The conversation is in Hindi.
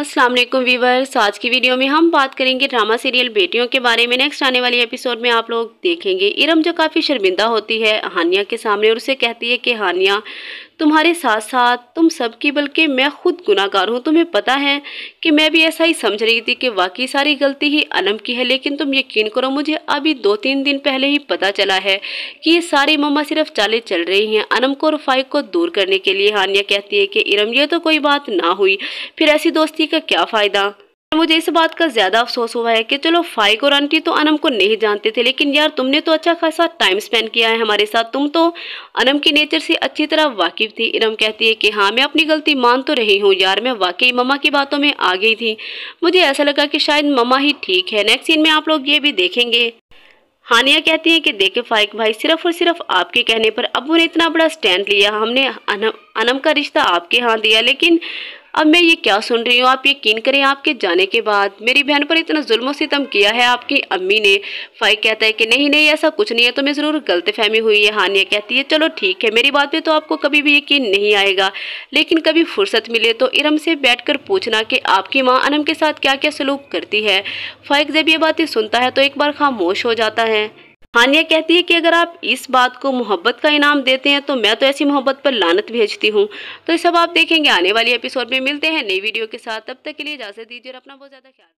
असलम वीवर्स आज की वीडियो में हम बात करेंगे ड्रामा सीरियल बेटियों के बारे में नेक्स्ट आने वाली एपिसोड में आप लोग देखेंगे इरम जो काफ़ी शर्मिंदा होती है हानिया के सामने और उसे कहती है कि हानिया तुम्हारे साथ साथ तुम सबकी बल्कि मैं खुद गुनाहगार हूँ तुम्हें पता है कि मैं भी ऐसा ही समझ रही थी कि वाकई सारी गलती ही अनम की है लेकिन तुम यकीन करो मुझे अभी दो तीन दिन पहले ही पता चला है कि ये सारी ममा सिर्फ चालें चल रही हैं अनम को और फाइक को दूर करने के लिए हानिया कहती है कि इरम ये तो कोई बात ना हुई फिर ऐसी दोस्ती का क्या फ़ायदा मुझे इस बात का ज्यादा अफसोस हुआ है कि चलो फाइक और आंटी तो अनम को नहीं जानते थे लेकिन यार तुमने तो अच्छा खासा टाइम स्पेंड किया है हमारे साथ तुम तो अनम के नेचर से अच्छी तरह वाकिफ थी इनम कहती है कि हाँ मैं अपनी गलती मान तो रही हूँ यार मैं वाकई ममा की बातों में आ गई थी मुझे ऐसा लगा कि शायद ममा ही ठीक है नेक्स्ट सीन में आप लोग ये भी देखेंगे हानिया कहती हैं कि देखे फाइक भाई सिर्फ और सिर्फ आपके कहने पर अबू ने इतना बड़ा स्टैंड लिया हमने अनम अनम का रिश्ता आपके यहाँ दिया लेकिन अब मैं ये क्या सुन रही हूँ आप यकीन करें आपके जाने के बाद मेरी बहन पर इतना जुल्म सितम किया है आपकी अम्मी ने फाइक कहता है कि नहीं नहीं ऐसा कुछ नहीं है तो मैं ज़रूर गलतफहमी हुई है हानिया कहती है चलो ठीक है मेरी बात पे तो आपको कभी भी यकीन नहीं आएगा लेकिन कभी फुर्सत मिले तो इरम से बैठ पूछना कि आपकी माँ अनम के साथ क्या क्या सलूक करती है फाइक जब ये बातें सुनता है तो एक बार खामोश हो जाता है हानिया कहती है कि अगर आप इस बात को मोहब्बत का इनाम देते हैं तो मैं तो ऐसी मोहब्बत पर लानत भेजती हूँ तो ये सब आप देखेंगे आने वाले एपिसोड में मिलते हैं नई वीडियो के साथ तब तक के लिए इजाज़त दीजिए और अपना बहुत ज़्यादा ख्याल